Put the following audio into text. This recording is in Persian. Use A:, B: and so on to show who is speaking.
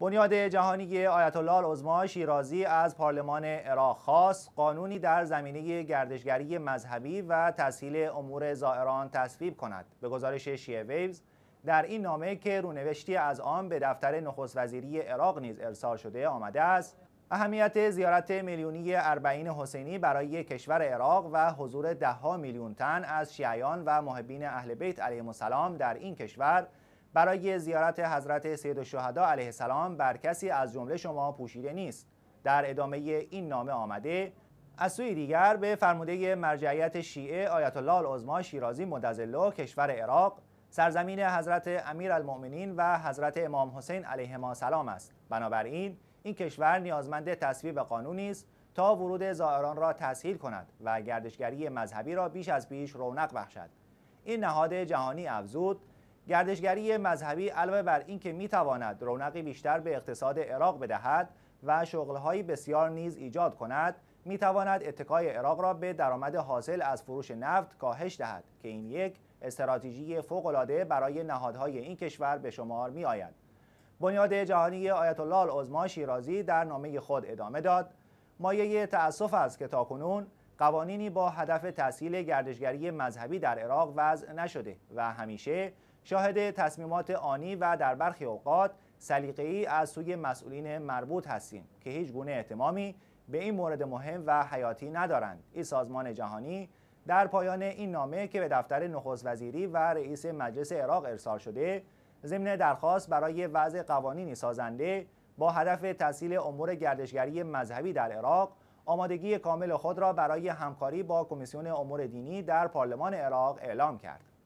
A: بنیاد جهانی آیت الله عظما شیرازی از پارلمان عراق خواست قانونی در زمینه گردشگری مذهبی و تسهیل امور زائران تصویب کند به گزارش شیعه ویوز در این نامه که رونوشتی از آن به دفتر نخست وزیری عراق نیز ارسال شده آمده است اهمیت زیارت میلیونی اربعین حسینی برای کشور عراق و حضور دهها میلیون تن از شیعیان و محبین اهل بیت علیهم السلام در این کشور برای زیارت حضرت سید الشهدا علیه السلام بر کسی از جمله شما پوشیده نیست در ادامه این نامه آمده از سوی دیگر به فرموده مرجعیت شیعه آیت الله العظما شیرازی مدظله کشور عراق سرزمین حضرت امیرالمؤمنین و حضرت امام حسین علیهما سلام است بنابراین این کشور نیازمند تصویب قانونی است تا ورود زائران را تسهیل کند و گردشگری مذهبی را بیش از پیش رونق بخشد این نهاد جهانی افزود گردشگری مذهبی علاوه بر اینکه میتواند رونقی بیشتر به اقتصاد عراق بدهد و شغلهایی بسیار نیز ایجاد کند میتواند اتکای عراق را به درآمد حاصل از فروش نفت کاهش دهد که این یک استراتژی العاده برای نهادهای این کشور به شمار آید. بنیاد جهانی آیت الله العظما شیرازی در نامه خود ادامه داد مایه تأسف است که تاکنون قوانینی با هدف تسهیل گردشگری مذهبی در عراق وضع نشده و همیشه شاهد تصمیمات آنی و در برخی اوقات سلیقه‌ای از سوی مسئولین مربوط هستیم که هیچ گونه اهتمامی به این مورد مهم و حیاتی ندارند این سازمان جهانی در پایان این نامه که به دفتر نخست وزیری و رئیس مجلس عراق ارسال شده ضمن درخواست برای وضع قوانینی سازنده با هدف تسهیل امور گردشگری مذهبی در عراق آمادگی کامل خود را برای همکاری با کمیسیون امور دینی در پارلمان عراق اعلام کرد